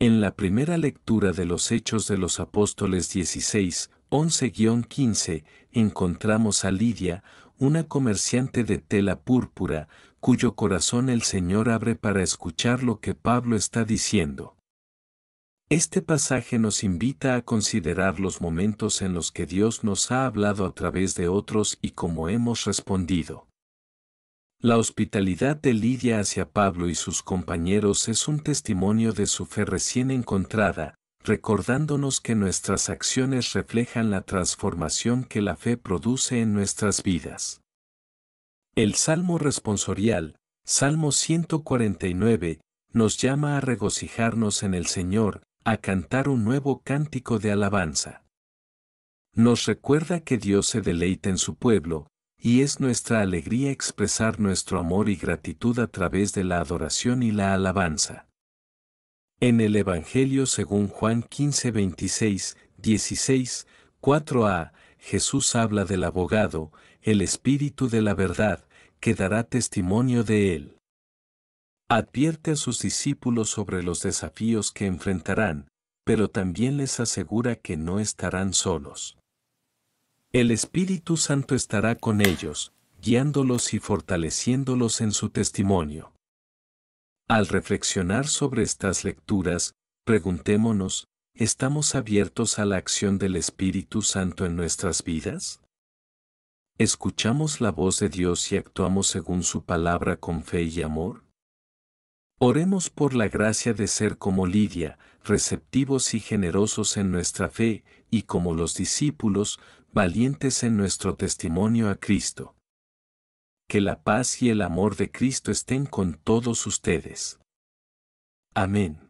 En la primera lectura de los Hechos de los Apóstoles 16, 11-15, encontramos a Lidia, una comerciante de tela púrpura, cuyo corazón el Señor abre para escuchar lo que Pablo está diciendo. Este pasaje nos invita a considerar los momentos en los que Dios nos ha hablado a través de otros y cómo hemos respondido. La hospitalidad de Lidia hacia Pablo y sus compañeros es un testimonio de su fe recién encontrada, recordándonos que nuestras acciones reflejan la transformación que la fe produce en nuestras vidas. El Salmo responsorial, Salmo 149, nos llama a regocijarnos en el Señor, a cantar un nuevo cántico de alabanza. Nos recuerda que Dios se deleita en su pueblo, y es nuestra alegría expresar nuestro amor y gratitud a través de la adoración y la alabanza. En el Evangelio según Juan 15, 26, 16, 4a, Jesús habla del abogado, el Espíritu de la verdad, que dará testimonio de él. Advierte a sus discípulos sobre los desafíos que enfrentarán, pero también les asegura que no estarán solos. El Espíritu Santo estará con ellos, guiándolos y fortaleciéndolos en su testimonio. Al reflexionar sobre estas lecturas, preguntémonos, ¿estamos abiertos a la acción del Espíritu Santo en nuestras vidas? ¿Escuchamos la voz de Dios y actuamos según su palabra con fe y amor? Oremos por la gracia de ser como Lidia, receptivos y generosos en nuestra fe, y como los discípulos, valientes en nuestro testimonio a Cristo. Que la paz y el amor de Cristo estén con todos ustedes. Amén.